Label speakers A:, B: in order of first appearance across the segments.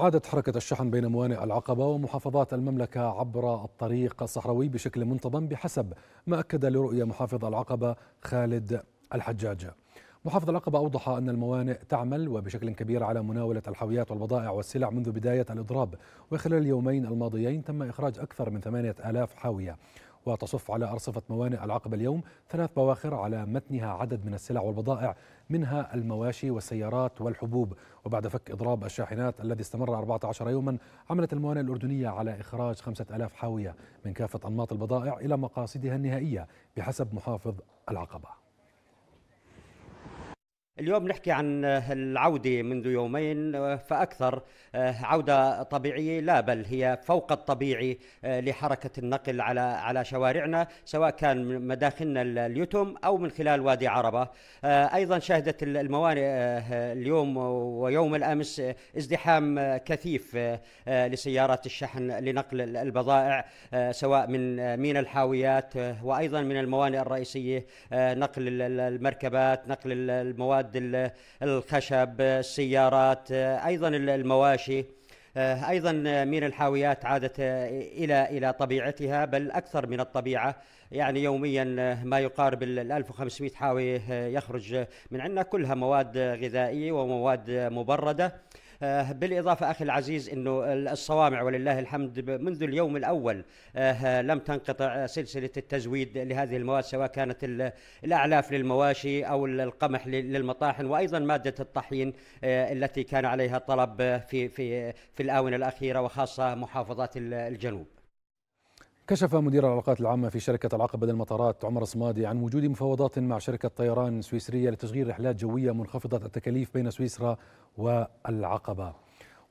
A: عادت حركة الشحن بين موانئ العقبة ومحافظات المملكة عبر الطريق الصحراوي بشكل منتظم بحسب ما أكد لرؤية محافظ العقبة خالد الحجاج محافظ العقبة أوضح أن الموانئ تعمل وبشكل كبير على مناولة الحاويات والبضائع والسلع منذ بداية الإضراب وخلال اليومين الماضيين تم إخراج أكثر من 8000 حاوية وتصف على أرصفة موانئ العقبة اليوم ثلاث بواخر على متنها عدد من السلع والبضائع منها المواشي والسيارات والحبوب وبعد فك إضراب الشاحنات الذي استمر 14 يوما عملت الموانئ الأردنية على إخراج 5000 حاوية من كافة أنماط البضائع إلى مقاصدها النهائية بحسب محافظ العقبة
B: اليوم نحكي عن آه، العودة منذ يومين آه، فأكثر آه، عودة طبيعية لا بل هي فوق الطبيعي لحركة النقل على على شوارعنا سواء كان من مداخلنا اليتم أو من خلال وادي عربة أيضا شهدت الموانئ اليوم ويوم الأمس ازدحام كثيف لسيارات الشحن لنقل البضائع سواء من مينا الحاويات وأيضا من الموانئ الرئيسية نقل المركبات نقل المواد مواد الخشب السيارات ايضا المواشي آه، ايضا من الحاويات عادت آه، الى الى طبيعتها بل اكثر من الطبيعه يعني يوميا آه، ما يقارب ال 1500 حاوي يخرج من عندنا كلها مواد غذائيه ومواد مبرده آه، بالاضافه اخي العزيز انه الصوامع ولله الحمد منذ اليوم الاول آه، لم تنقطع سلسله التزويد لهذه المواد سواء كانت الاعلاف للمواشي او القمح للمطاحن وايضا ماده الطحين آه، التي كان عليها طلب في في في الاونه الاخيره وخاصه محافظات الجنوب
A: كشف مدير العلاقات العامة في شركة العقبة للمطارات عمر صمادي عن وجود مفاوضات مع شركة طيران سويسرية لتشغيل رحلات جوية منخفضة التكاليف بين سويسرا والعقبة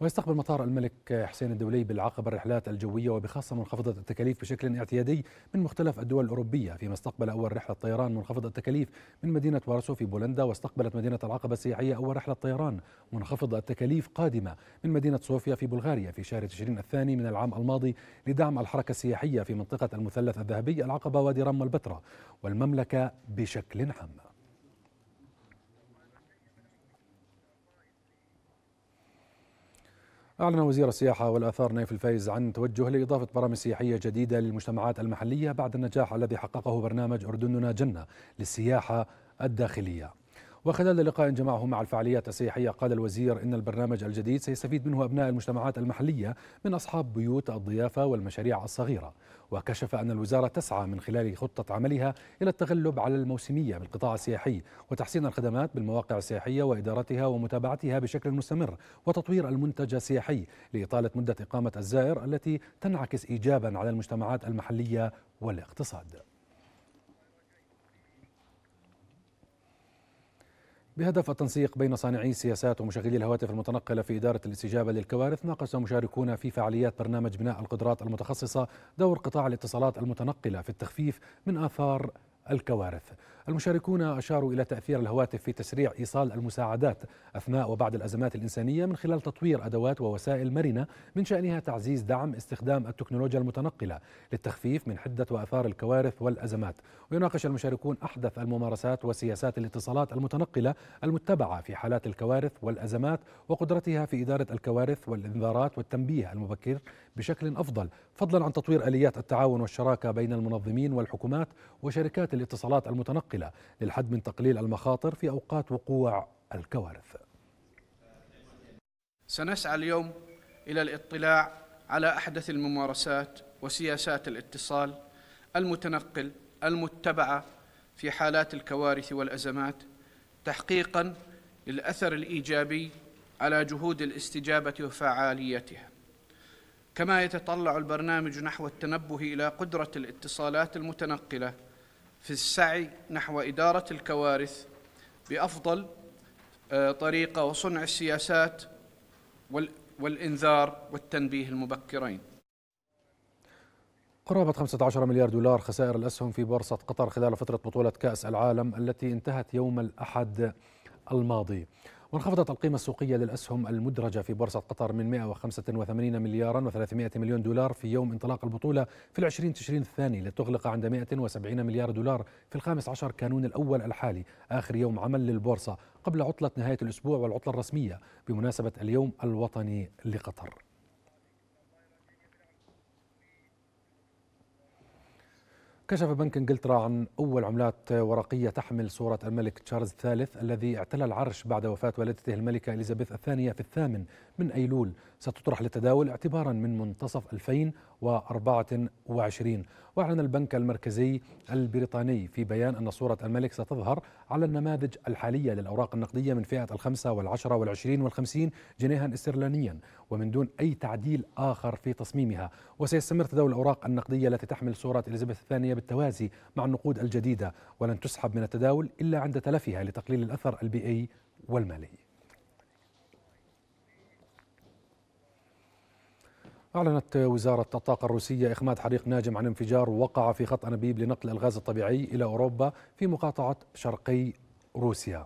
A: ويستقبل مطار الملك حسين الدولي بالعقبة الرحلات الجوية وبخاصة منخفضة التكاليف بشكل اعتيادي من مختلف الدول الأوروبية فيما استقبل أول رحلة طيران منخفضة التكاليف من مدينة وارسو في بولندا واستقبلت مدينة العقبة السياحية أول رحلة طيران منخفضة التكاليف قادمة من مدينة صوفيا في بلغاريا في شهر تشرين الثاني من العام الماضي لدعم الحركة السياحية في منطقة المثلث الذهبي العقبة وادي رم والبترا والمملكة بشكل عام أعلن وزير السياحة والآثار نايف الفايز عن توجه لإضافة برامج سياحية جديدة للمجتمعات المحلية بعد النجاح الذي حققه برنامج أردننا جنة للسياحة الداخلية وخلال لقاء جمعه مع الفعاليات السياحية قال الوزير إن البرنامج الجديد سيستفيد منه أبناء المجتمعات المحلية من أصحاب بيوت الضيافة والمشاريع الصغيرة وكشف أن الوزارة تسعى من خلال خطة عملها إلى التغلب على الموسمية بالقطاع السياحي وتحسين الخدمات بالمواقع السياحية وإدارتها ومتابعتها بشكل مستمر وتطوير المنتج السياحي لإطالة مدة إقامة الزائر التي تنعكس إيجابا على المجتمعات المحلية والاقتصاد بهدف التنسيق بين صانعي السياسات ومشغلي الهواتف المتنقلة في إدارة الاستجابة للكوارث ناقش مشاركون في فعاليات برنامج بناء القدرات المتخصصة دور قطاع الاتصالات المتنقلة في التخفيف من آثار الكوارث المشاركون أشاروا إلى تأثير الهواتف في تسريع إيصال المساعدات أثناء وبعد الأزمات الإنسانية من خلال تطوير أدوات ووسائل مرنة من شأنها تعزيز دعم استخدام التكنولوجيا المتنقلة للتخفيف من حدة وأثار الكوارث والأزمات ويناقش المشاركون أحدث الممارسات وسياسات الاتصالات المتنقلة المتبعة في حالات الكوارث والأزمات وقدرتها في إدارة الكوارث والإنذارات والتنبيه المبكر بشكل أفضل فضلا عن تطوير آليات التعاون والشراكة بين المنظمين والحكومات وشركات الاتصالات المتنقلة العاقلة للحد من تقليل المخاطر في أوقات وقوع الكوارث
C: سنسعى اليوم إلى الاطلاع على أحدث الممارسات وسياسات الاتصال المتنقل المتبعة في حالات الكوارث والأزمات تحقيقاً للأثر الإيجابي على جهود الاستجابة وفعاليتها كما يتطلع البرنامج نحو التنبه إلى قدرة الاتصالات المتنقلة في السعي نحو إدارة الكوارث بأفضل آه، طريقة وصنع السياسات والإنذار والتنبيه المبكرين
A: قرابة 15 مليار دولار خسائر الأسهم في بورصة قطر خلال فترة بطولة كأس العالم التي انتهت يوم الأحد الماضي وانخفضت القيمة السوقية للأسهم المدرجة في بورصة قطر من 185 مليارا و300 مليون دولار في يوم انطلاق البطولة في العشرين تشرين الثاني لتغلق عند 170 مليار دولار في الخامس عشر كانون الأول الحالي آخر يوم عمل للبورصة قبل عطلة نهاية الأسبوع والعطلة الرسمية بمناسبة اليوم الوطني لقطر كشف بنك انجلترا عن اول عملات ورقيه تحمل صوره الملك تشارلز الثالث الذي اعتلى العرش بعد وفاه والدته الملكه اليزابيث الثانيه في الثامن من ايلول ستطرح للتداول اعتبارا من منتصف 2000 2024 وأعلن البنك المركزي البريطاني في بيان أن صورة الملك ستظهر على النماذج الحالية للأوراق النقدية من فئة الخمسة والعشرة والعشرين والخمسين جنيها استرلينيا ومن دون أي تعديل آخر في تصميمها وسيستمر تداول الأوراق النقدية التي تحمل صورة إليزابيث الثانية بالتوازي مع النقود الجديدة ولن تسحب من التداول إلا عند تلفها لتقليل الأثر البيئي والمالي أعلنت وزارة الطاقة الروسية إخماد حريق ناجم عن انفجار وقع في خط أنابيب لنقل الغاز الطبيعي إلى أوروبا في مقاطعة شرقي روسيا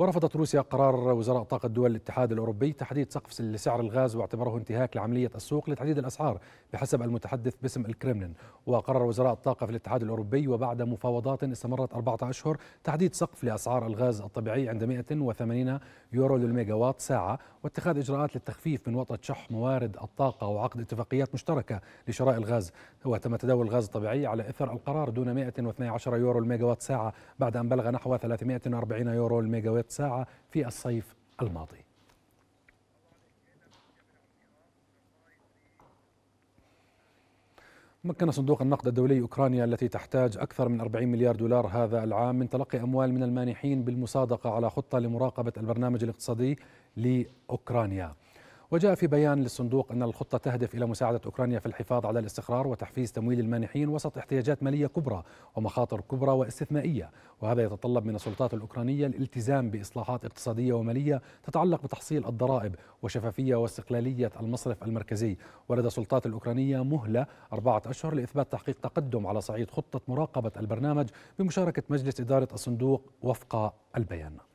A: ورفضت روسيا قرار وزراء طاقة دول الاتحاد الأوروبي تحديد سقف لسعر الغاز واعتبره انتهاك لعملية السوق لتحديد الأسعار بحسب المتحدث باسم الكرملين وقرر وزراء الطاقة في الاتحاد الأوروبي وبعد مفاوضات استمرت أربعة أشهر تحديد سقف لأسعار الغاز الطبيعي عند 180 يورو للميجاوات ساعة واتخاذ إجراءات للتخفيف من وطأة شح موارد الطاقة وعقد اتفاقيات مشتركة لشراء الغاز وتم تداول الغاز الطبيعي على إثر القرار دون 112 يورو للميجاوات ساعة بعد أن بلغ نحو 340 يورو للميجاوات ساعة في الصيف الماضي مكن صندوق النقد الدولي أوكرانيا التي تحتاج أكثر من 40 مليار دولار هذا العام من تلقي أموال من المانحين بالمصادقة على خطة لمراقبة البرنامج الاقتصادي لأوكرانيا وجاء في بيان للصندوق أن الخطة تهدف إلى مساعدة أوكرانيا في الحفاظ على الاستقرار وتحفيز تمويل المانحين وسط احتياجات مالية كبرى ومخاطر كبرى واستثنائية وهذا يتطلب من السلطات الأوكرانية الالتزام بإصلاحات اقتصادية ومالية تتعلق بتحصيل الضرائب وشفافية واستقلالية المصرف المركزي ولدى السلطات الأوكرانية مهلة أربعة أشهر لإثبات تحقيق تقدم على صعيد خطة مراقبة البرنامج بمشاركة مجلس إدارة الصندوق وفق البيان